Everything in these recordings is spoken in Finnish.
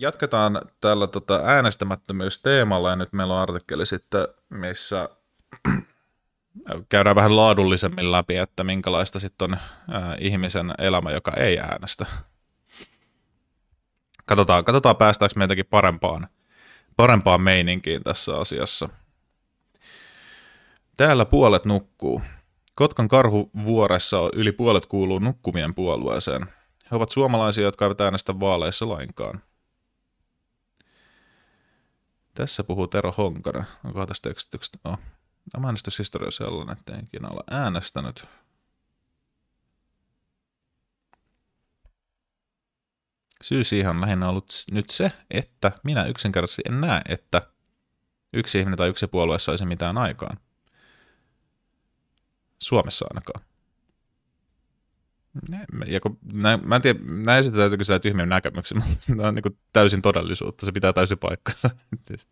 jatketaan tällä tota äänestämättömyysteemalla ja nyt meillä on artikkeli sitten, missä käydään vähän laadullisemmin läpi, että minkälaista sitten on äh, ihmisen elämä, joka ei äänestä. Katsotaan, katsotaan päästäänkö meitäkin parempaan, parempaan meininkiin tässä asiassa. Täällä puolet nukkuu. Kotkan karhuvuoressa yli puolet kuuluu nukkumien puolueeseen. He ovat suomalaisia, jotka eivät äänestä vaaleissa lainkaan. Tässä puhuu Tero Honkara. Onko tästä tekstityksestä? No. Tämä äänestyshistoria on sellainen, että en ikinä ole äänestänyt. Syy siihen on lähinnä ollut nyt se, että minä yksinkertaisesti en näe, että yksi ihminen tai yksi puolue saisi mitään aikaan. Suomessa ainakaan. Ja kun, nä, mä en tiedä, sitä esitetäytyykö sitä tyhmiä näkemyksiä, mutta tämä on niin kuin täysin todellisuutta, se pitää täysin paikkansa. siis.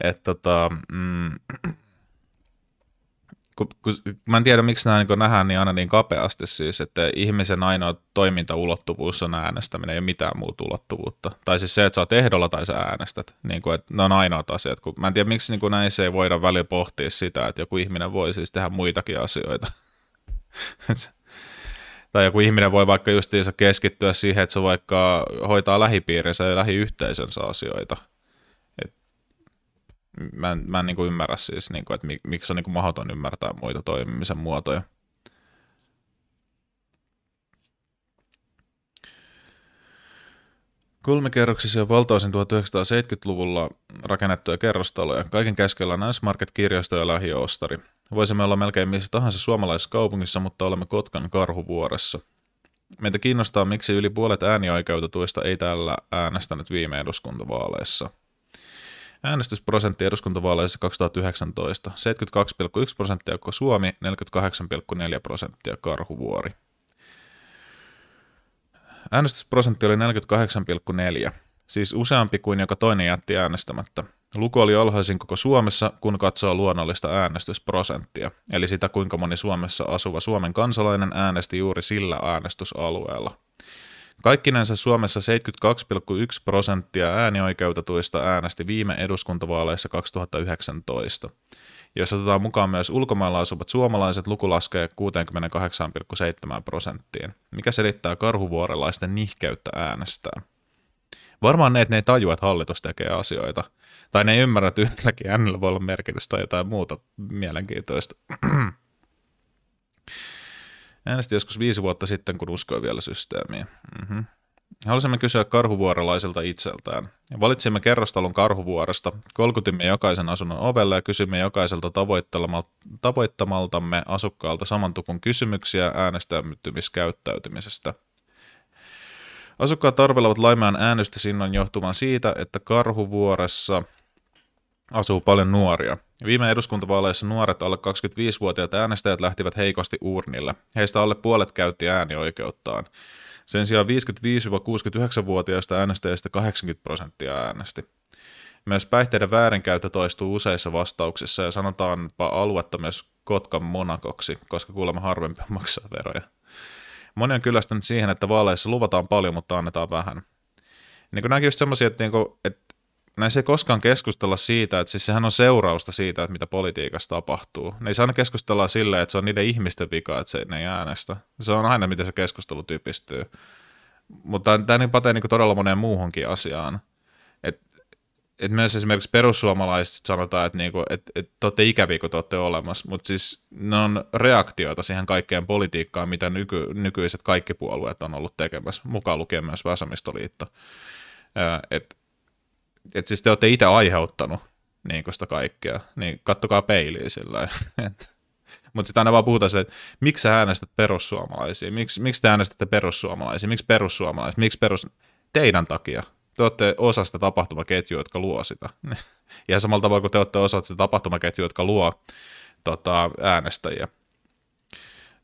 Et, tota, mm, kun, kun, mä en tiedä, miksi nämä niin nähdään niin aina niin kapeasti siis, että ihmisen ainoa toimintaulottuvuus on äänestäminen, ei ole mitään muuta ulottuvuutta. Tai siis se, että sä oot ehdolla tai sä äänestät, niin kuin, että ne on ainoat asiat. Kun, mä en tiedä, miksi niin kuin näissä ei voida välillä pohtia sitä, että joku ihminen voi siis tehdä muitakin asioita tai joku ihminen voi vaikka justiinsa keskittyä siihen, että se vaikka hoitaa lähipiirinsä ja lähiyhteisönsä asioita. Et mä en, mä en kuin niinku ymmärrä siis, kuin niinku, että mik, miksi on kuin niinku mahdoton ymmärtää muita toimimisen muotoja. Kolmikerroksisia valtaosin 1970-luvulla rakennettuja kerrostaloja. Kaiken keskellä on S-Market, kirjasto ja lähiostari. Voisimme olla melkein missä tahansa suomalaisessa kaupungissa, mutta olemme Kotkan karhuvuoressa. Meitä kiinnostaa, miksi yli puolet äänioikeutetuista ei täällä äänestänyt viime eduskuntavaaleissa. Äänestysprosentti eduskuntavaaleissa 2019 72,1 prosenttia koko Suomi, 48,4 prosenttia Karhuvuori. Äänestysprosentti oli 48,4, siis useampi kuin joka toinen jätti äänestämättä. Luku oli alhaisin koko Suomessa, kun katsoo luonnollista äänestysprosenttia, eli sitä kuinka moni Suomessa asuva Suomen kansalainen äänesti juuri sillä äänestysalueella. Kaikkinensa Suomessa 72,1 prosenttia äänioikeutetuista äänesti viime eduskuntavaaleissa 2019. Jos otetaan mukaan myös ulkomailla asuvat suomalaiset, luku laskee 68,7 prosenttiin, mikä selittää karhuvuorelaisten nihkeyttä äänestää. Varmaan ne, että ne ei tajua, että hallitus tekee asioita – tai ne ei ymmärrä, että yhdelläkin äänellä voi olla merkitystä tai jotain muuta mielenkiintoista. Äänestin joskus viisi vuotta sitten, kun uskoi vielä systeemiin. Mm-hmm. Halusimme kysyä karhuvuorolaiselta itseltään. Valitsimme kerrostalon karhuvuoresta, kolkutimme jokaisen asunnon ovelle ja kysymme jokaiselta tavoittamaltamme asukkaalta saman tukun kysymyksiä äänestäytymiskäyttäytymisestä. Asukkaat arvelevat Laimean äänestysinnon johtuvan siitä, että karhuvuoressa – asuu paljon nuoria. Viime eduskuntavaaleissa nuoret alle 25-vuotiaat äänestäjät lähtivät heikosti urnille. Heistä alle puolet käytti äänioikeuttaan. Sen sijaan 55-69-vuotiaista äänestäjistä 80 prosenttia äänesti. Myös päihteiden väärinkäyttö toistuu useissa vastauksissa ja sanotaanpa aluetta myös Kotkan Monakoksi, koska kuulemma harvempi maksaa veroja. Moni on kyllästynyt siihen, että vaaleissa luvataan paljon, mutta annetaan vähän. Niin kuin nämäkin just semmoisia, että, niinku, että näissä ei koskaan keskustella siitä, että siis sehän on seurausta siitä, että mitä politiikassa tapahtuu. Ne ei saa aina keskustella silleen, että se on niiden ihmisten vika, että se, ne ei äänestä. Se on aina, miten se keskustelu typistyy. Mutta tämä niin pätee niin todella moneen muuhunkin asiaan. Et, et myös esimerkiksi perussuomalaiset sanotaan, että niinku, et, et te olette ikäviä, kun te olette olemassa, mutta siis ne on reaktioita siihen kaikkeen politiikkaan, mitä nyky, nykyiset kaikki puolueet on ollut tekemässä, mukaan lukien myös Väsämistoliitto. Että että siis te olette itse aiheuttanut niin sitä kaikkea, niin kattokaa peiliä sillä Mutta sitten aina vaan puhutaan se, että miksi sä äänestät perussuomalaisia, miksi, miksi te äänestätte perussuomalaisia, miksi perussuomalaisia, miksi perus... Teidän takia. Te olette osa sitä tapahtumaketjua, jotka luo sitä. Ja samalla tavalla kuin te olette osa sitä tapahtumaketjua, jotka luo tota, äänestäjiä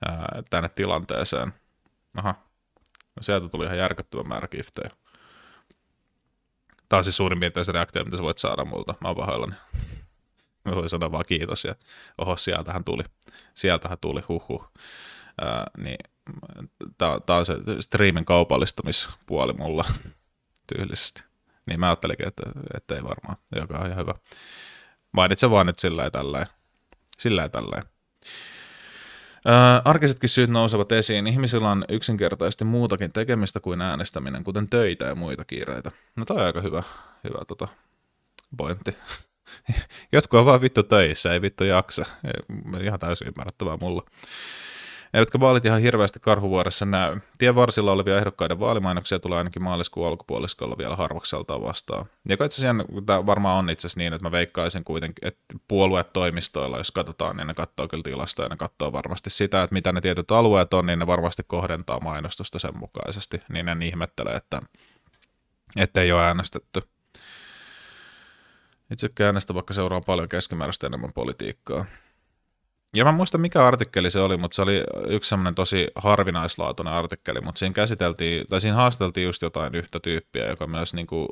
ää, tänne tilanteeseen. Aha, no sieltä tuli ihan järkyttävä määrä giftejä. Tämä on siis suurin piirtein se reaktio, mitä sä voit saada multa. Mä oon pahoillani. Mä voin sanoa vaan kiitos ja oho, sieltähän tuli. Sieltähän tuli, huhu. niin, tämä on se striimin kaupallistumispuoli mulla tyylisesti. Niin mä ajattelinkin, että, että ei varmaan, joka on ihan hyvä. Mainitsen vaan nyt sillä ja tälleen. Sillä ja tälleen arkisetkin syyt nousevat esiin. Ihmisillä on yksinkertaisesti muutakin tekemistä kuin äänestäminen, kuten töitä ja muita kiireitä. No tämä on aika hyvä, hyvä tota, pointti. Jotkut on vaan vittu töissä, ei vittu jaksa. Ei, ihan täysin ymmärrettävää mulla eivätkä vaalit ihan hirveästi karhuvuoressa näy. Tien varsilla olevia ehdokkaiden vaalimainoksia tulee ainakin maaliskuun alkupuoliskolla vielä harvakselta vastaan. Ja itse asiassa tämä varmaan on itse niin, että mä veikkaisin kuitenkin, että toimistoilla, jos katsotaan, niin ne katsoo kyllä tilastoja, ne katsoo varmasti sitä, että mitä ne tietyt alueet on, niin ne varmasti kohdentaa mainostusta sen mukaisesti, niin en ihmettele, että, että ei ole äänestetty. Itse äänestä, vaikka seuraa paljon keskimääräistä enemmän politiikkaa. Ja mä muistan mikä artikkeli se oli, mutta se oli yksi semmoinen tosi harvinaislaatuinen artikkeli, mutta siinä käsiteltiin, tai siinä haasteltiin just jotain yhtä tyyppiä, joka myös niin kuin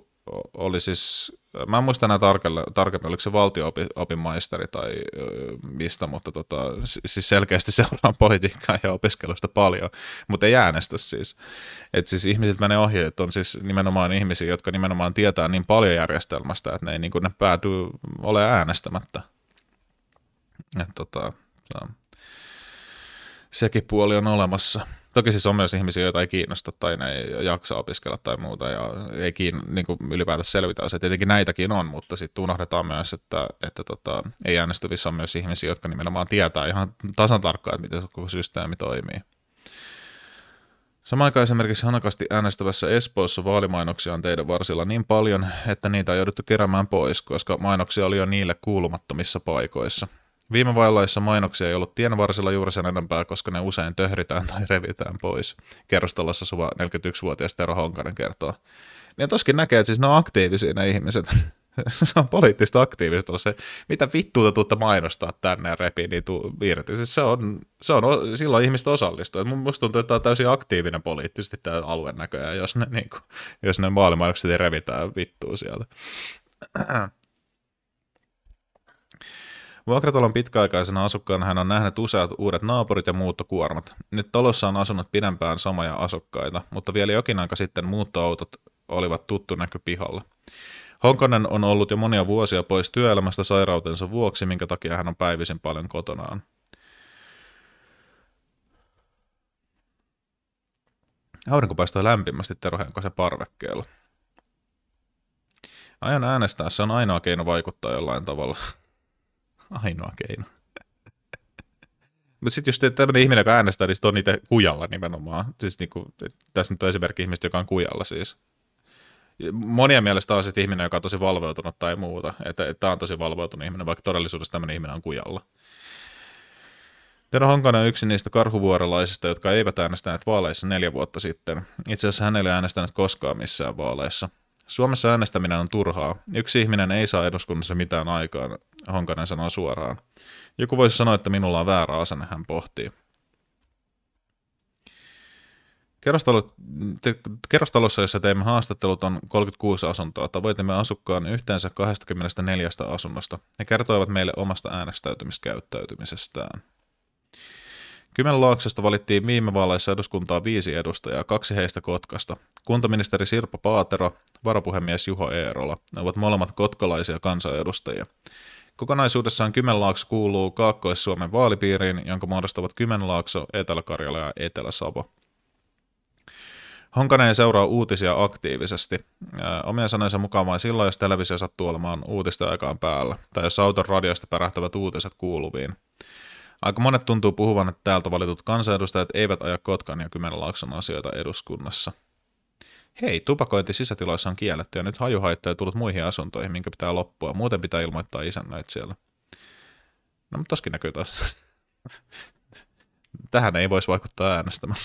oli siis, mä en muista enää tarkemmin, oliko se valtio maisteri tai mistä, mutta tota, siis selkeästi seuraa politiikkaa ja opiskelusta paljon, mutta ei äänestä siis. Että siis ihmiset menee ohi, että on siis nimenomaan ihmisiä, jotka nimenomaan tietää niin paljon järjestelmästä, että ne ei niin kuin, ne päätyy ole äänestämättä. että tota, Tota, sekin puoli on olemassa. Toki siis on myös ihmisiä, joita ei kiinnosta tai ne ei jaksa opiskella tai muuta ja ei kiin, niin kuin ylipäätänsä selvitä asioita. Tietenkin näitäkin on, mutta sitten unohdetaan myös, että, että tota, ei äänestyvissä on myös ihmisiä, jotka nimenomaan tietää ihan tasan tarkkaan, että miten koko systeemi toimii. Samaan aikaan esimerkiksi hanakasti äänestävässä Espoossa vaalimainoksia on teidän varsilla niin paljon, että niitä on jouduttu keräämään pois, koska mainoksia oli jo niille kuulumattomissa paikoissa. Viime vaillaissa mainoksia ei ollut tienvarsilla juuri sen enempää, koska ne usein töhritään tai revitään pois. Kerrostalossa suva 41-vuotias Tero Honkanen kertoo. Niin toskin näkee, että siis ne on aktiivisia ne ihmiset. se on poliittista aktiivista se, mitä vittuuta tuutta mainostaa tänne ja repii niin tuu, irti. Siis se on, se on, silloin ihmiset osallistuu. Et musta tuntuu, että tämä on täysin aktiivinen poliittisesti tämä alue näköjään, jos ne, niin kuin, jos ne vaalimainokset ei revitään vittua sieltä. Vuokratalon pitkäaikaisena asukkaana hän on nähnyt useat uudet naapurit ja muuttokuormat. Nyt talossa on asunut pidempään samoja asukkaita, mutta vielä jokin aika sitten muuttoautot olivat tuttu näky pihalla. Honkonen on ollut jo monia vuosia pois työelämästä sairautensa vuoksi, minkä takia hän on päivisin paljon kotonaan. Aurinko paistoi lämpimästi se parvekkeella. Aion äänestää, se on ainoa keino vaikuttaa jollain tavalla. Ainoa keino. Mutta sitten jos te, tämmöinen ihminen, joka äänestää, niin on niitä kujalla nimenomaan. Siis niinku, tässä nyt on esimerkki ihmistä, joka on kujalla siis. Monia mielestä on sitten ihminen, joka on tosi valveutunut tai muuta. Että tämä on tosi valveutunut ihminen, vaikka todellisuudessa tämmöinen ihminen on kujalla. Tero Honkanen on yksi niistä karhuvuorelaisista, jotka eivät äänestäneet vaaleissa neljä vuotta sitten. Itse asiassa hän ei äänestänyt koskaan missään vaaleissa. Suomessa äänestäminen on turhaa. Yksi ihminen ei saa eduskunnassa mitään aikaan. Honkanen sanoo suoraan. Joku voisi sanoa, että minulla on väärä asenne, hän pohtii. Kerrostalo, te, kerrostalossa, jossa teimme haastattelut, on 36 asuntoa. Tavoitimme asukkaan yhteensä 24 asunnosta. He kertoivat meille omasta äänestäytymiskäyttäytymisestään. Kymenlaaksesta valittiin viime vaaleissa eduskuntaa viisi edustajaa, kaksi heistä Kotkasta. Kuntaministeri Sirpa Paatero, varapuhemies Juho Eerola, ne ovat molemmat kotkalaisia kansanedustajia. Kokonaisuudessaan Kymenlaakso kuuluu Kaakkois-Suomen vaalipiiriin, jonka muodostavat Kymenlaakso, Etelä-Karjala ja Etelä-Savo. Honkanen seuraa uutisia aktiivisesti. Omien sanojensa mukaan vain silloin, jos televisio sattuu olemaan uutista aikaan päällä, tai jos auton radiosta pärähtävät uutiset kuuluviin. Aika monet tuntuu puhuvan, että täältä valitut kansanedustajat eivät aja Kotkan ja Kymenlaakson asioita eduskunnassa – hei, tupakointi sisätiloissa on kielletty ja nyt hajuhaittoja tullut muihin asuntoihin, minkä pitää loppua. Muuten pitää ilmoittaa isännöit siellä. No, mutta toskin näkyy taas. Tähän ei voisi vaikuttaa äänestämällä.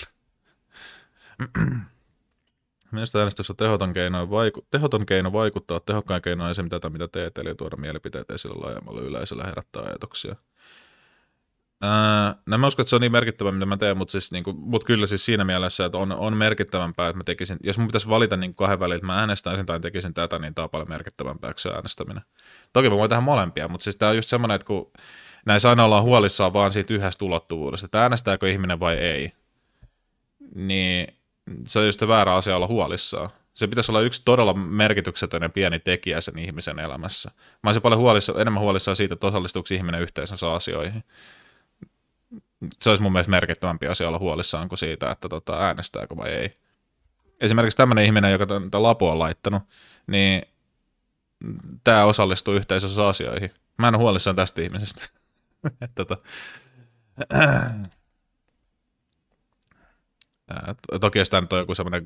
Minusta äänestys on tehoton keino, vaiku- tehoton keino vaikuttaa, tehokkain keino on se, mitä, mitä teet, eli tuoda mielipiteet esille laajemmalle yleisölle herättää ajatuksia. Öö, no mä uskon, että se on niin merkittävä, mitä mä teen, mutta siis, niin kuin, mut kyllä siis siinä mielessä, että on, on merkittävämpää, että mä tekisin, jos mun pitäisi valita niin kahden välillä, että mä äänestäisin tai tekisin tätä, niin tämä on paljon merkittävämpää kuin se äänestäminen. Toki mä voin tehdä molempia, mutta siis tämä on just semmoinen, että kun näissä aina ollaan huolissaan vaan siitä yhdestä ulottuvuudesta, että äänestääkö ihminen vai ei, niin se on just väärä asia olla huolissaan se pitäisi olla yksi todella merkityksetön ja pieni tekijä sen ihmisen elämässä. Mä olisin paljon huolissa, enemmän huolissaan siitä, että osallistuuko ihminen yhteisönsä asioihin se olisi mun mielestä merkittävämpi asia olla huolissaan kuin siitä, että tota, äänestääkö vai ei. Esimerkiksi tämmöinen ihminen, joka tätä lapua on laittanut, niin tämä osallistuu yhteisössä asioihin. Mä en ole huolissaan tästä ihmisestä. tota, Toki jos tämä nyt on joku semmoinen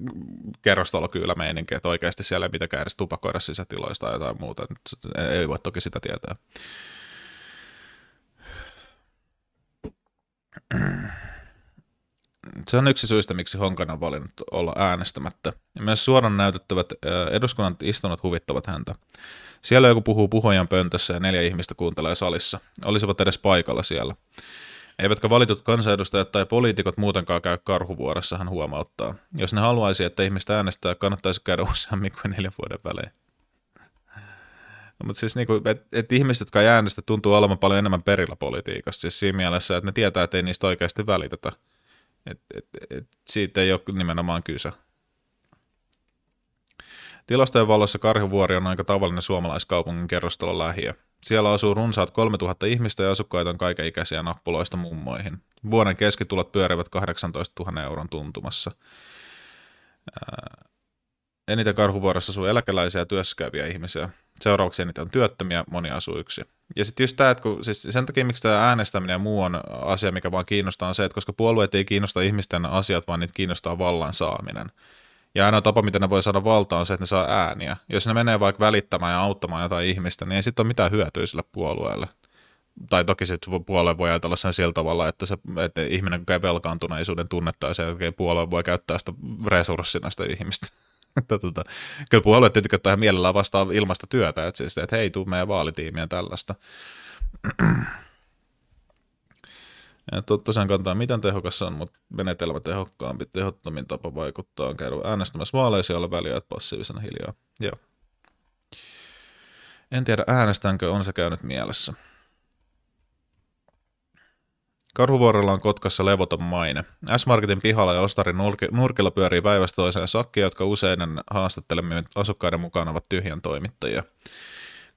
kerrostolokyylämeininki, että oikeasti siellä ei mitenkään edes tupakoida sisätiloista tai jotain muuta, niin ei voi toki sitä tietää. se on yksi syistä, miksi Honkan on valinnut olla äänestämättä. Ja myös suoran näytettävät eduskunnan istunnot huvittavat häntä. Siellä joku puhuu puhujan pöntössä ja neljä ihmistä kuuntelee salissa. Olisivat edes paikalla siellä. Eivätkä valitut kansanedustajat tai poliitikot muutenkaan käy karhuvuorossa, hän huomauttaa. Jos ne haluaisi, että ihmistä äänestää, kannattaisi käydä useammin kuin neljän vuoden välein. No, mutta siis niinku, et, et ihmiset, jotka ei äänestä, tuntuu olevan paljon enemmän perillä politiikassa. Siis siinä mielessä, että ne tietää, että ei niistä oikeasti välitetä. Et, et, et, siitä ei ole nimenomaan kyse. Tilastojen valossa Karhuvuori on aika tavallinen suomalaiskaupungin kerrostalo lähiö. Siellä asuu runsaat 3000 ihmistä ja asukkaita on kaikenikäisiä nappuloista mummoihin. Vuoden keskitulot pyörivät 18 000 euron tuntumassa. Ää, eniten Karhuvuorossa asuu eläkeläisiä ja työssäkäyviä ihmisiä. Seurauksia niitä on työttömiä, moni asuu yksi. Ja sitten just tämä, että kun, siis sen takia miksi tämä äänestäminen ja muu on asia, mikä vaan kiinnostaa, on se, että koska puolueet ei kiinnosta ihmisten asiat, vaan niitä kiinnostaa vallan saaminen. Ja ainoa tapa, miten ne voi saada valtaa, on se, että ne saa ääniä. Jos ne menee vaikka välittämään ja auttamaan jotain ihmistä, niin ei sitten ole mitään hyötyä sille puolueelle. Tai toki se puolue voi ajatella sen sillä tavalla, että, se, että ihminen kokee velkaantuneisuuden tunnetta ja sen jälkeen puolue voi käyttää sitä resurssina sitä ihmistä. että tota, kyllä puolueet tietenkin tähän mielellään vastaa ilmasta työtä, että, siis, että hei, tuu meidän vaalitiimiä tällaista. Ja tosiaan kantaa miten tehokas on, mutta menetelmä tehokkaampi, tehottomin tapa vaikuttaa on käydä äänestämässä vaaleissa ja olla väliä, että passiivisena hiljaa. Joo. En tiedä äänestänkö, on se käynyt mielessä. Karhuvuorella on Kotkassa levoton maine. S-Marketin pihalla ja Ostarin nurkilla pyörii päivästä toiseen sakkia, jotka useiden haastattelemien asukkaiden mukaan ovat tyhjän toimittajia.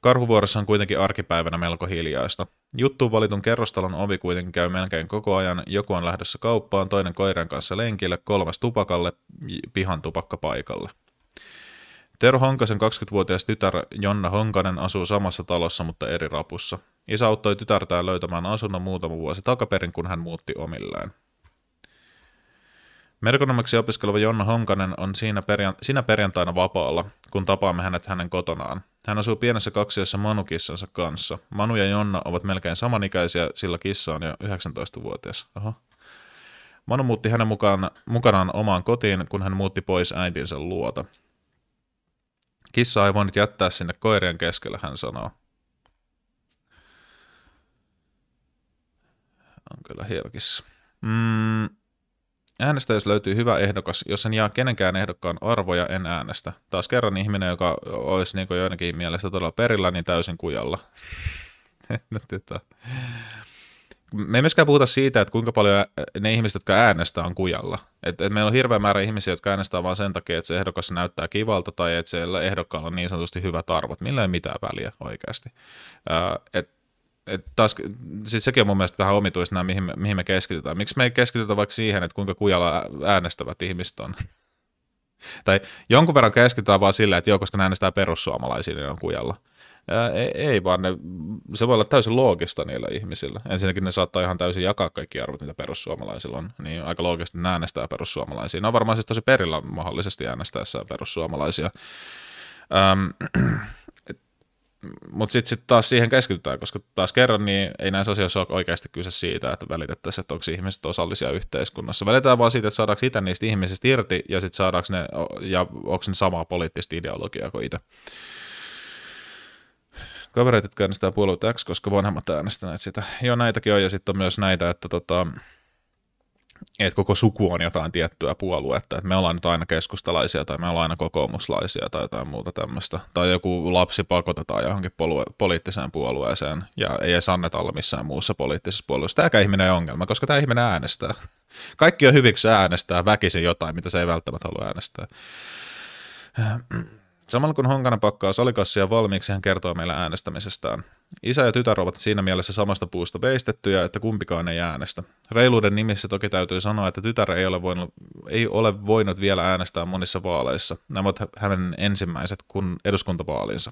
Karhuvuorossa on kuitenkin arkipäivänä melko hiljaista. Juttuun valitun kerrostalon ovi kuitenkin käy melkein koko ajan. Joku on lähdössä kauppaan, toinen koiran kanssa lenkille, kolmas tupakalle, pihan tupakkapaikalle. Tero Honkasen 20-vuotias tytär Jonna Honkanen asuu samassa talossa, mutta eri rapussa. Isä auttoi tytärtään löytämään asunnon muutama vuosi takaperin, kun hän muutti omilleen. Merkonomiksi opiskeleva Jonna Honkanen on siinä, perjan- siinä perjantaina vapaalla, kun tapaamme hänet hänen kotonaan. Hän asuu pienessä kaksiossa Manu-kissansa kanssa. Manu ja Jonna ovat melkein samanikäisiä, sillä kissa on jo 19-vuotias. Oho. Manu muutti hänen mukaan, mukanaan omaan kotiin, kun hän muutti pois äitinsä luota. Kissa ei voinut jättää sinne koirien keskelle, hän sanoo. On kyllä hielkissä. Mm. Äänestäjys löytyy hyvä ehdokas, jos en jaa kenenkään ehdokkaan arvoja, en äänestä. Taas kerran ihminen, joka olisi niin joidenkin mielestä todella perillä, niin täysin kujalla. me ei myöskään puhuta siitä, että kuinka paljon ne ihmiset, jotka äänestää, on kujalla. Et, et meillä on hirveä määrä ihmisiä, jotka äänestää vain sen takia, että se ehdokas näyttää kivalta tai että siellä ehdokkaalla on niin sanotusti hyvät arvot. Millä ei mitään väliä oikeasti. et, et taas, sit siis sekin on mun mielestä vähän nämä, mihin me, mihin me keskitytään. Miksi me ei keskitytä vaikka siihen, että kuinka kujalla äänestävät ihmiset on? tai jonkun verran keskitytään vaan sillä, että joo, koska ne äänestää perussuomalaisia, niin on kujalla. Ää, ei, ei, vaan ne, se voi olla täysin loogista niillä ihmisillä. Ensinnäkin ne saattaa ihan täysin jakaa kaikki arvot, mitä perussuomalaisilla on. Niin aika loogisesti ne äänestää perussuomalaisia. Ne on varmaan siis tosi perillä mahdollisesti äänestäessä perussuomalaisia. Ähm, mutta sitten sit taas siihen keskitytään, koska taas kerran niin ei näissä asioissa ole oikeasti kyse siitä, että välitettäisiin, että onko ihmiset osallisia yhteiskunnassa. Välitetään vaan siitä, että saadaanko itse niistä ihmisistä irti ja sitten saadaanko ne, ja onko ne samaa poliittista ideologiaa kuin itse kavereita, jotka äänestää puolueita X, koska vanhemmat äänestäneet sitä. Joo, näitäkin on, ja sitten on myös näitä, että tota, et koko suku on jotain tiettyä puoluetta, että me ollaan nyt aina keskustalaisia tai me ollaan aina kokoomuslaisia tai jotain muuta tämmöistä. Tai joku lapsi pakotetaan johonkin polue- poliittiseen puolueeseen ja ei edes anneta olla missään muussa poliittisessa puolueessa. Tämäkään ihminen ongelma, koska tämä ihminen äänestää. Kaikki on hyviksi äänestää väkisin jotain, mitä se ei välttämättä halua äänestää. Samalla kun Honkana pakkaa salikassia valmiiksi, hän kertoo meille äänestämisestään. Isä ja tytär ovat siinä mielessä samasta puusta veistettyjä, että kumpikaan ei äänestä. Reiluuden nimissä toki täytyy sanoa, että tytär ei ole voinut, ei ole voinut vielä äänestää monissa vaaleissa. Nämä ovat hänen ensimmäiset kun eduskuntavaalinsa.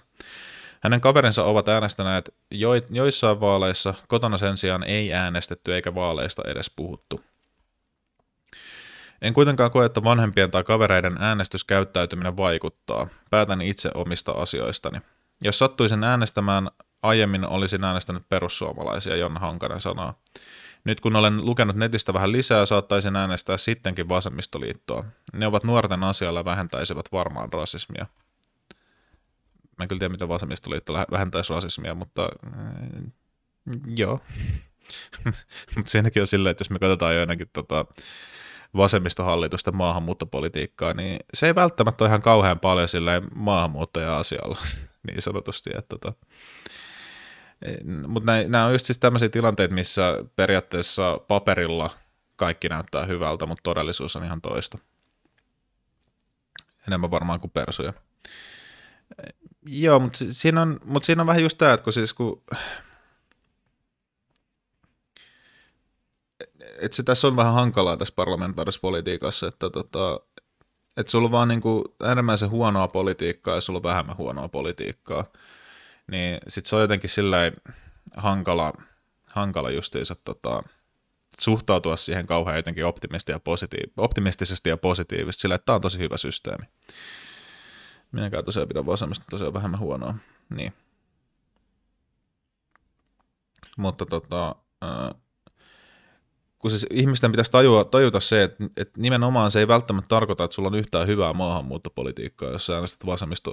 Hänen kaverinsa ovat äänestäneet jo, joissain vaaleissa, kotona sen sijaan ei äänestetty eikä vaaleista edes puhuttu. En kuitenkaan koe, että vanhempien tai kavereiden äänestyskäyttäytyminen vaikuttaa. Päätän itse omista asioistani. Jos sattuisin äänestämään, aiemmin olisin äänestänyt perussuomalaisia, Jonna Hankanen sanoo. Nyt kun olen lukenut netistä vähän lisää, saattaisin äänestää sittenkin vasemmistoliittoa. Ne ovat nuorten asialla ja vähentäisivät varmaan rasismia. Mä en kyllä tiedä, mitä vasemmistoliitto vähentäisi rasismia, mutta äh, joo. mutta siinäkin on silleen, että jos me katsotaan joidenkin tota, äh, vasemmistohallitusten maahanmuuttopolitiikkaa, niin se ei välttämättä ole ihan kauhean paljon silleen maahanmuuttaja-asialla niin sanotusti. Että tota. Mutta nämä on just siis tämmöisiä tilanteita, missä periaatteessa paperilla kaikki näyttää hyvältä, mutta todellisuus on ihan toista. Enemmän varmaan kuin persuja. Joo, mutta siinä on, mutta siinä on vähän just tämä, että kun siis kun että se tässä on vähän hankalaa tässä parlamentaarisessa politiikassa, että tota, että sulla on vaan niin kuin äärimmäisen huonoa politiikkaa ja sulla on vähemmän huonoa politiikkaa, niin sit se on jotenkin sillä hankala, hankala justiinsa tota, suhtautua siihen kauhean jotenkin optimisti ja positiiv- optimistisesti ja positiivisesti sillä, että tämä on tosi hyvä systeemi. Minäkään tosiaan pidän vasemmista tosiaan vähemmän huonoa. Niin. Mutta tota, äh, kun siis ihmisten pitäisi tajua, tajuta se, että, että nimenomaan se ei välttämättä tarkoita, että sulla on yhtään hyvää maahanmuuttopolitiikkaa, jos sä äänestät vasemmisto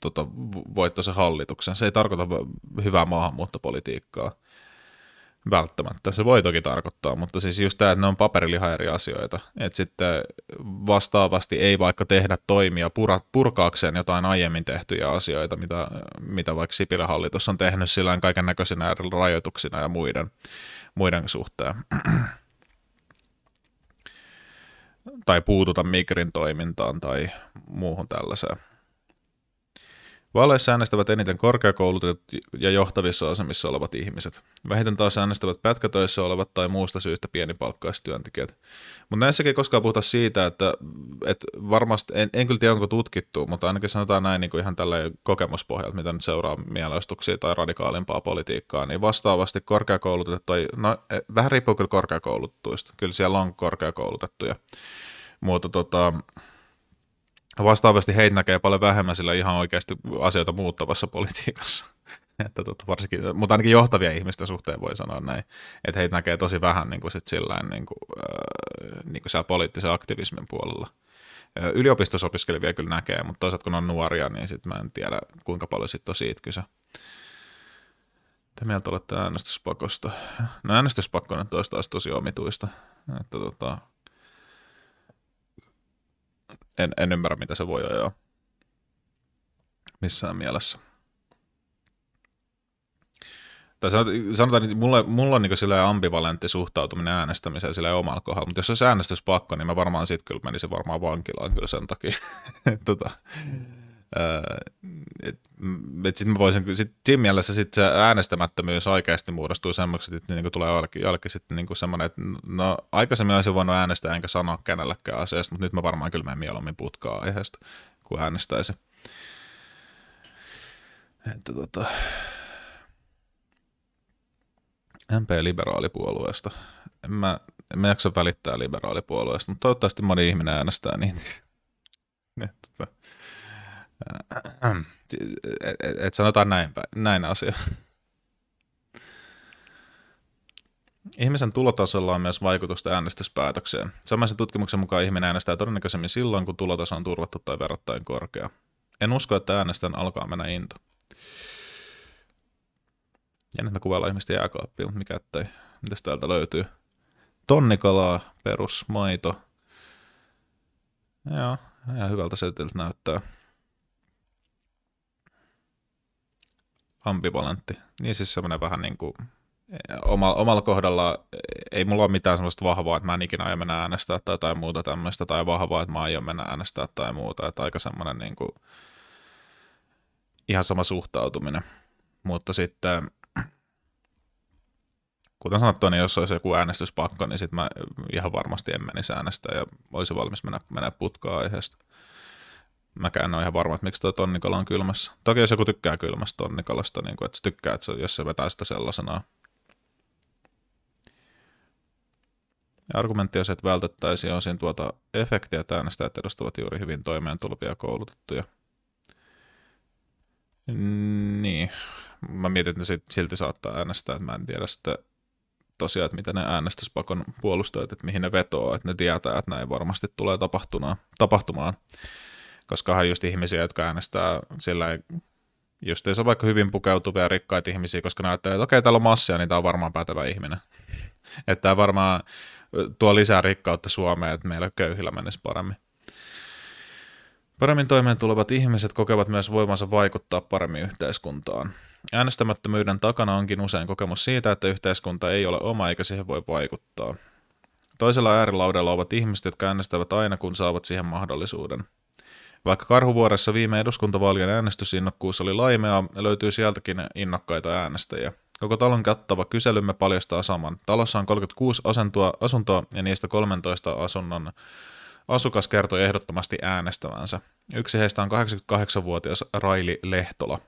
tota, voittoisen hallituksen. Se ei tarkoita hyvää maahanmuuttopolitiikkaa välttämättä. Se voi toki tarkoittaa, mutta siis just tämä, että ne on paperiliha eri asioita. Että sitten vastaavasti ei vaikka tehdä toimia pura, purkaakseen jotain aiemmin tehtyjä asioita, mitä, mitä vaikka Sipilä hallitus on tehnyt sillä kaiken näköisinä rajoituksina ja muiden muiden suhteen. tai puututa Migrin toimintaan tai muuhun tällaiseen. Vaaleissa äänestävät eniten korkeakoulutetut ja johtavissa asemissa olevat ihmiset. Vähiten taas äänestävät pätkätöissä olevat tai muusta syystä pienipalkkaiset työntekijät. Mutta näissäkin ei koskaan puhuta siitä, että, että varmasti, en, en kyllä tiedä onko tutkittu, mutta ainakin sanotaan näin niin kuin ihan tällä kokemuspohjalta, mitä nyt seuraa mielestuksia tai radikaalimpaa politiikkaa, niin vastaavasti korkeakoulutetut tai, no e, vähän riippuu kyllä korkeakoulutetuista, kyllä siellä on korkeakoulutettuja, mutta tota, Vastaavasti heitä näkee paljon vähemmän sillä ihan oikeasti asioita muuttavassa politiikassa. että totta, varsinkin, mutta ainakin johtavia ihmisten suhteen voi sanoa näin, että heitä näkee tosi vähän niin kuin sit sillään, niin kuin, äh, niin kuin siellä poliittisen aktivismin puolella. Äh, yliopistossa opiskelevia kyllä näkee, mutta toisaalta kun on nuoria, niin sitten mä en tiedä kuinka paljon sitten on siitä kyse. Mitä mieltä olette äänestyspakosta? No äänestyspakko nyt olisi taas tosi omituista. Että tota, en, en ymmärrä, mitä se voi ajaa missään mielessä. Tai sanotaan, että mulla, mulla on niin sillä ambivalentti suhtautuminen äänestämiseen sillä omalla kohdalla, mutta jos olisi äänestyspakko, niin mä varmaan sitten kyllä menisin varmaan vankilaan kyllä sen takia. tota, Öö, et, sitten mä voisin, sit siinä mielessä sit se äänestämättömyys oikeasti muodostuu semmoiksi, että niinku tulee jollekin, jollekin sitten niinku semmoinen, että no aikaisemmin olisin voinut äänestää enkä sanoa kenellekään asiasta, mutta nyt mä varmaan kyllä menen mieluummin putkaa aiheesta, kun äänestäisi. Että tota... MP-liberaalipuolueesta. En mä, en mä jaksa välittää liberaalipuolueesta, mutta toivottavasti moni ihminen äänestää niin. ne, tota että sanotaan näin, näin asia. Ihmisen tulotasolla on myös vaikutusta äänestyspäätökseen. Samaisen tutkimuksen mukaan ihminen äänestää todennäköisemmin silloin, kun tulotaso on turvattu tai verrattain korkea. En usko, että äänestän alkaa mennä into. Ja nyt me kuvaillaan ihmistä jääkaappia, mutta mikä ettei. Mitäs täältä löytyy? Tonnikalaa, perusmaito. Joo, ihan hyvältä seteltä näyttää. ambivalentti. Niin siis semmoinen vähän niin kuin eh, oma, omalla kohdalla eh, ei mulla ole mitään semmoista vahvaa, että mä en ikinä aio mennä äänestää tai jotain muuta tämmöistä, tai vahvaa, että mä aion mennä äänestää tai muuta, että aika semmoinen niin kuin, ihan sama suhtautuminen. Mutta sitten, kuten sanottua, niin jos olisi joku äänestyspakko, niin sitten mä ihan varmasti en menisi äänestää ja olisi valmis mennä, mennä putkaa aiheesta mäkään en ole ihan varma, että miksi tuo tonnikala on kylmässä. Toki jos joku tykkää kylmästä tonnikalasta, niin kuin, että se tykkää, että se, jos se vetää sitä sellaisenaan. Ja argumentti on se, että vältettäisiin osin tuota efektiä, että äänestäjät edustavat juuri hyvin toimeentulevia koulutettuja. Niin, mä mietin, että ne silti saattaa äänestää, että mä en tiedä sitten tosiaan, että mitä ne äänestyspakon puolustajat, että mihin ne vetoaa, että ne tietää, että näin varmasti tulee tapahtumaan koska on just ihmisiä, jotka äänestää sillä se vaikka hyvin pukeutuvia rikkaita ihmisiä, koska ne ajattelee, että okei, täällä on massia, niin tämä on varmaan pätevä ihminen. että tämä varmaan tuo lisää rikkautta Suomeen, että meillä köyhillä menisi paremmin. Paremmin toimeen tulevat ihmiset kokevat myös voimansa vaikuttaa paremmin yhteiskuntaan. Äänestämättömyyden takana onkin usein kokemus siitä, että yhteiskunta ei ole oma eikä siihen voi vaikuttaa. Toisella äärilaudalla ovat ihmiset, jotka äänestävät aina, kun saavat siihen mahdollisuuden. Vaikka Karhuvuoressa viime eduskuntavaalien äänestysinnokkuus oli laimea, löytyy sieltäkin innokkaita äänestäjiä. Koko talon kattava kyselymme paljastaa saman. Talossa on 36 asentua, asuntoa ja niistä 13 asunnon asukas kertoi ehdottomasti äänestävänsä. Yksi heistä on 88-vuotias Raili Lehtola.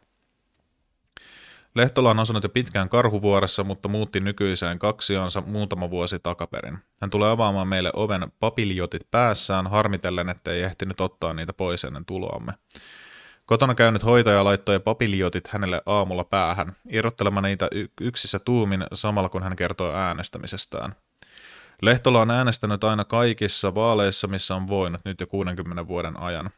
Lehtola on asunut jo pitkään Karhuvuoressa, mutta muutti nykyiseen kaksiansa muutama vuosi takaperin. Hän tulee avaamaan meille oven papiljotit päässään harmitellen, ettei ehtinyt ottaa niitä pois ennen tuloamme. Kotona käynyt hoitaja laittoi papiljotit hänelle aamulla päähän, irrottelemaan niitä yksissä tuumin samalla kun hän kertoo äänestämisestään. Lehtola on äänestänyt aina kaikissa vaaleissa, missä on voinut nyt jo 60 vuoden ajan.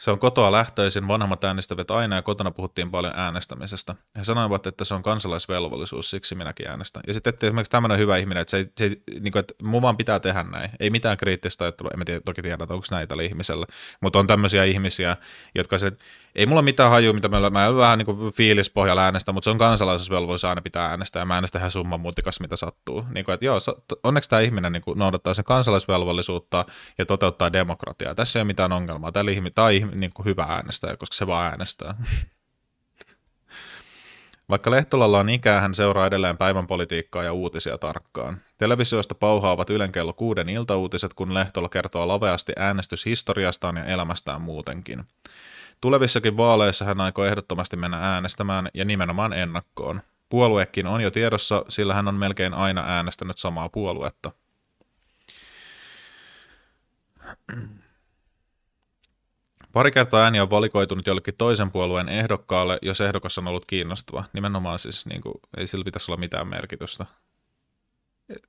Se on kotoa lähtöisin, vanhemmat äänestävät aina ja kotona puhuttiin paljon äänestämisestä. He sanoivat, että se on kansalaisvelvollisuus, siksi minäkin äänestän. Ja sitten että esimerkiksi tämmöinen hyvä ihminen, että, se, ei, se, niin kuin, että mun vaan pitää tehdä näin. Ei mitään kriittistä ajattelua, en mä tiedä, toki tiedä, onko näitä ihmisellä, mutta on tämmöisiä ihmisiä, jotka se, ei mulla mitään hajua, mitä mä, mä vähän niin kuin fiilispohjalla äänestä, mutta se on kansalaisuusvelvollisuus aina pitää äänestää, ja mä äänestän ihan summan muutikas, mitä sattuu. Niin kuin, että joo, onneksi tämä ihminen niin kuin noudattaa sen kansalaisvelvollisuutta ja toteuttaa demokratiaa. Tässä ei ole mitään ongelmaa. Tämä ihminen, tää on niin kuin hyvä äänestää, koska se vaan äänestää. Vaikka Lehtolalla on ikää, hän seuraa edelleen päivän politiikkaa ja uutisia tarkkaan. Televisioista pauhaavat Ylen kello kuuden iltauutiset, kun Lehtola kertoo laveasti äänestyshistoriastaan ja elämästään muutenkin. Tulevissakin vaaleissa hän aikoo ehdottomasti mennä äänestämään ja nimenomaan ennakkoon. Puoluekin on jo tiedossa, sillä hän on melkein aina äänestänyt samaa puoluetta. Pari kertaa ääni on valikoitunut jollekin toisen puolueen ehdokkaalle, jos ehdokas on ollut kiinnostava. Nimenomaan siis niin kuin, ei sillä pitäisi olla mitään merkitystä.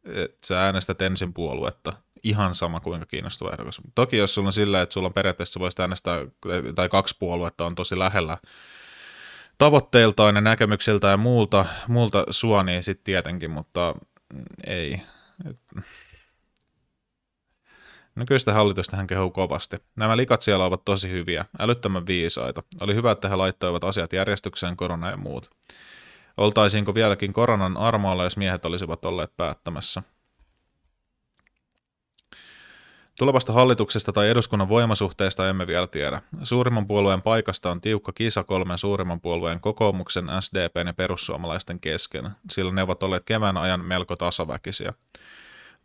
Et sä äänestät ensin puoluetta. Ihan sama kuinka kiinnostava ehdokas. Toki jos sulla on sillä, että sulla on periaatteessa voisi äänestää, tai kaksi puoluetta on tosi lähellä tavoitteiltaan ja näkemyksiltä ja muulta, muulta sua, niin sitten tietenkin, mutta ei. Nykyistä no hallitusta hän kehuu kovasti. Nämä likat siellä ovat tosi hyviä, älyttömän viisaita. Oli hyvä, että he laittoivat asiat järjestykseen, korona ja muut. Oltaisiinko vieläkin koronan armoilla, jos miehet olisivat olleet päättämässä? Tulevasta hallituksesta tai eduskunnan voimasuhteesta emme vielä tiedä. Suurimman puolueen paikasta on tiukka kisa kolmen suurimman puolueen kokoomuksen, SDPn ja perussuomalaisten kesken, sillä ne ovat olleet kevään ajan melko tasaväkisiä.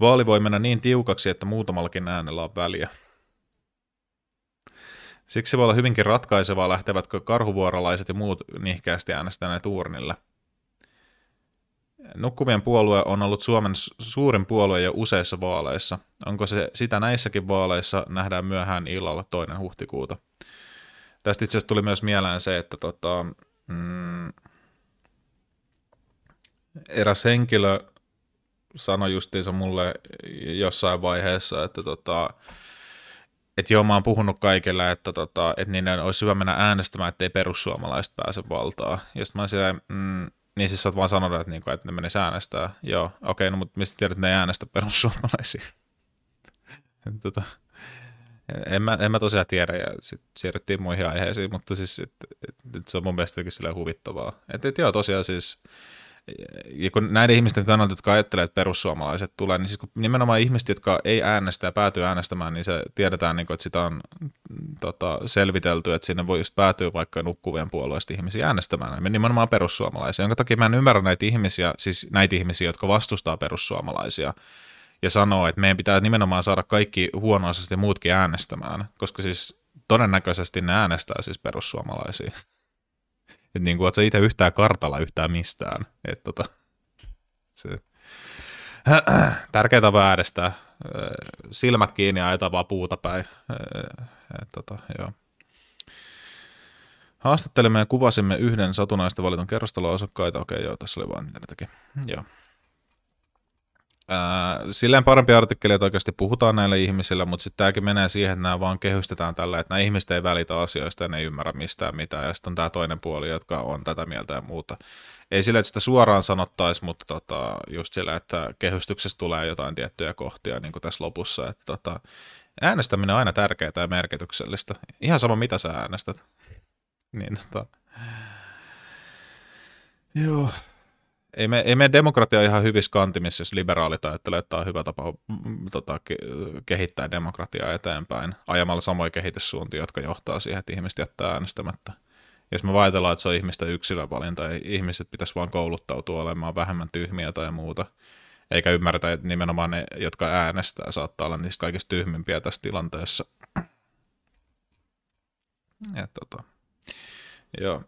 Vaali voi mennä niin tiukaksi, että muutamallakin äänellä on väliä. Siksi voi olla hyvinkin ratkaisevaa, lähtevätkö karhuvuoralaiset ja muut nihkeästi äänestäneet uurnille – Nukkuvien puolue on ollut Suomen suurin puolue jo useissa vaaleissa. Onko se sitä näissäkin vaaleissa, nähdään myöhään illalla toinen huhtikuuta. Tästä itse asiassa tuli myös mieleen se, että tota, mm, eräs henkilö sanoi justiinsa mulle jossain vaiheessa, että tota, et joo, mä oon puhunut kaikille, että tota, et niin, niin olisi hyvä mennä äänestämään, ettei perussuomalaiset pääse valtaa. Ja sitten mä oon siellä, mm, niin siis sä oot vaan sanonut, että, niinku, että ne menis äänestää. Joo, okei, okay, no mutta mistä tiedät, että ne ei äänestä perussuomalaisia? tota, en, mä, en mä tosiaan tiedä, ja sitten siirryttiin muihin aiheisiin, mutta siis et, et, et se on mun mielestä jokin silleen huvittavaa. Että et, joo, tosiaan siis ja kun näiden ihmisten kannalta, jotka ajattelee, että perussuomalaiset tulee, niin siis kun nimenomaan ihmiset, jotka ei äänestä ja päätyy äänestämään, niin se tiedetään, niin kuin, että sitä on mm, tota, selvitelty, että sinne voi just päätyä vaikka nukkuvien puolueista ihmisiä äänestämään, niin nimenomaan perussuomalaisia, jonka takia mä en ymmärrä näitä ihmisiä, siis näitä ihmisiä, jotka vastustaa perussuomalaisia, ja sanoo, että meidän pitää nimenomaan saada kaikki huonoisesti muutkin äänestämään, koska siis todennäköisesti ne äänestää siis perussuomalaisia. Että niin kuin, oot sä itse yhtään kartalla yhtään mistään. Että tota, se. Tärkeää on äänestää silmät kiinni ja ajetaan vaan puuta päin. Et, tota, joo. Haastattelimme ja kuvasimme yhden satunnaista valitun kerrostaloasukkaita. Okei, joo, tässä oli vain mitä teki. Joo. Äh, silleen parempia artikkeleita että oikeasti puhutaan näille ihmisille, mutta sitten tämäkin menee siihen, että nämä vaan kehystetään tällä, että nämä ihmiset ei välitä asioista ja ne ei ymmärrä mistään mitään. Ja sitten on tämä toinen puoli, jotka on tätä mieltä ja muuta. Ei sillä, että sitä suoraan sanottaisi, mutta tota, just sillä, että kehystyksessä tulee jotain tiettyjä kohtia niin kuin tässä lopussa. Että tota, äänestäminen on aina tärkeää ja merkityksellistä. Ihan sama, mitä sä äänestät. niin, tota. Joo ei me, ei me demokratia ihan hyvissä kantimissa, jos liberaalit ajattelee, että tämä on hyvä tapa mm, mm, tota, kehittää demokratiaa eteenpäin ajamalla samoja kehityssuuntia, jotka johtaa siihen, että ihmiset jättää äänestämättä. Jos me vaitellaan, että se on ihmisten yksilövalinta, ja niin ihmiset pitäisi vaan kouluttautua olemaan vähemmän tyhmiä tai muuta, eikä ymmärretä, että nimenomaan ne, jotka äänestää, saattaa olla niistä kaikista tyhmimpiä tässä tilanteessa. Ja, tota, joo.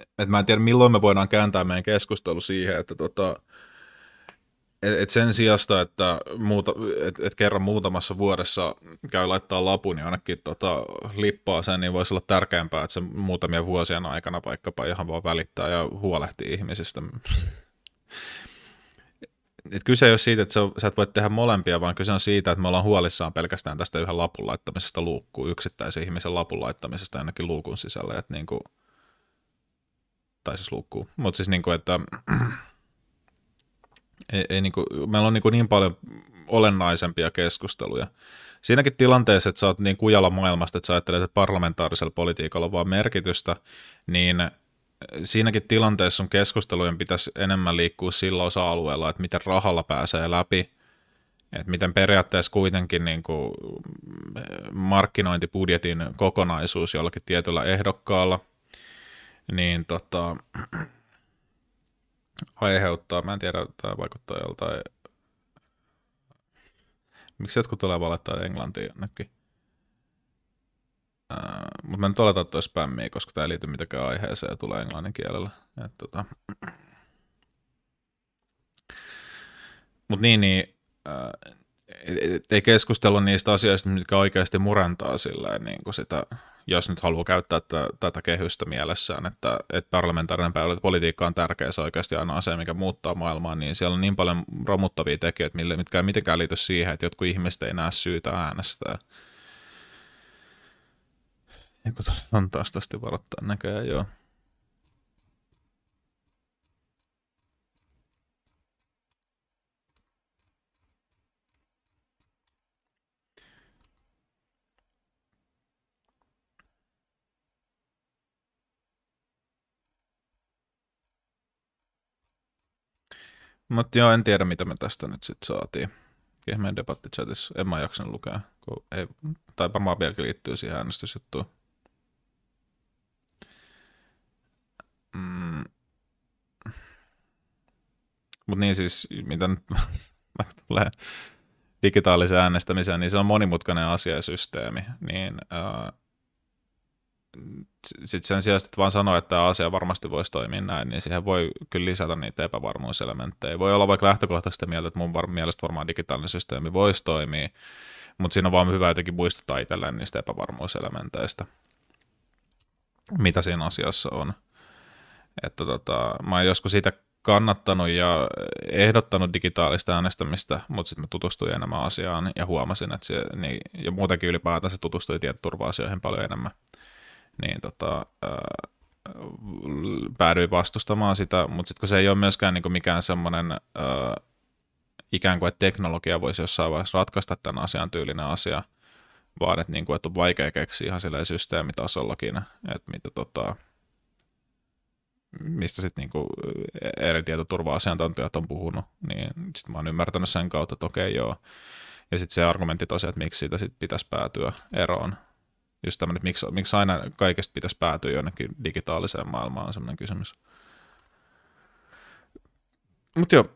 että mä en tiedä milloin me voidaan kääntää meidän keskustelu siihen, että tota, et, et sen sijasta, että muuta, et, et kerran muutamassa vuodessa käy laittaa lapun niin ainakin tota, lippaa sen, niin voisi olla tärkeämpää, että se muutamien vuosien aikana vaikkapa ihan vaan välittää ja huolehtii ihmisistä. Et kyse ei ole siitä, että sä et voi tehdä molempia, vaan kyse on siitä, että me ollaan huolissaan pelkästään tästä yhden lapun laittamisesta luukkuun, yksittäisen ihmisen lapun laittamisesta ainakin luukun sisälle. Että niin kuin, tai siis luukkuun. Mutta siis niin kuin, että ei, ei niin kuin, meillä on niin, kuin niin paljon olennaisempia keskusteluja. Siinäkin tilanteessa, että sä oot niin kujalla maailmasta, että sä ajattelet, että parlamentaarisella politiikalla on vaan merkitystä, niin äh, siinäkin tilanteessa sun keskustelujen pitäisi enemmän liikkua sillä osa-alueella, että miten rahalla pääsee läpi, että miten periaatteessa kuitenkin niin kuin äh, markkinointibudjetin kokonaisuus jollakin tietyllä ehdokkaalla – niin tota, aiheuttaa, mä en tiedä, tämä vaikuttaa joltain, miksi jotkut tulee valittaa englantia jonnekin. mutta mä nyt oletan, että spämmiä, koska tämä ei liity mitenkään aiheeseen ja tulee englannin kielellä. Et, tota. Mutta niin, niin ei keskustella niistä asioista, mitkä oikeasti murentaa silleen, niin kuin sitä jos nyt haluaa käyttää t- tätä kehystä mielessään, että, että parlamentaarinen päivä, politiikka on tärkeä, se oikeasti aina asia, mikä muuttaa maailmaa, niin siellä on niin paljon romuttavia tekijöitä, mitkä ei mitenkään liity siihen, että jotkut ihmiset ei näe syytä äänestää. Joku on taas tästä varoittaa näköjään, joo. Mutta joo, en tiedä mitä me tästä nyt sitten saatiin. Kehmeen debattichatissa en mä jaksan lukea, kun ei, tai varmaan vieläkin liittyy siihen äänestysjuttuun. Mm. Mutta niin siis, mitä nyt tulee digitaaliseen äänestämiseen, niin se on monimutkainen asia systeemi. Niin, ää, äh, sitten sen sijaan, että vaan sanoo, että tämä asia varmasti voisi toimia näin, niin siihen voi kyllä lisätä niitä epävarmuuselementtejä. Voi olla vaikka lähtökohtaisesti mieltä, että mun var- mielestä varmaan digitaalinen systeemi voisi toimia, mutta siinä on vaan hyvä jotenkin muistuttaa itselleen niistä epävarmuuselementeistä, mitä siinä asiassa on. Että tota, mä oon joskus siitä kannattanut ja ehdottanut digitaalista äänestämistä, mutta sitten mä tutustuin enemmän asiaan ja huomasin, että se, niin, ja muutenkin ylipäätänsä tutustui tietoturva-asioihin paljon enemmän niin tota, ää, päädyin vastustamaan sitä, mutta sitten kun se ei ole myöskään niin kuin mikään semmoinen ikään kuin, että teknologia voisi jossain vaiheessa ratkaista tämän asian tyylinen asia, vaan että, niin kuin, että on vaikea keksiä ihan silleen systeemitasollakin, että mitä tota, mistä sitten niinku eri tietoturva-asiantuntijat on puhunut, niin sitten mä oon ymmärtänyt sen kautta, että okei okay, joo. Ja sitten se argumentti tosiaan, että miksi siitä sit pitäisi päätyä eroon, Just tämmöinen, että miksi, miksi aina kaikesta pitäisi päätyä jonnekin digitaaliseen maailmaan, on semmoinen kysymys. Mutta joo,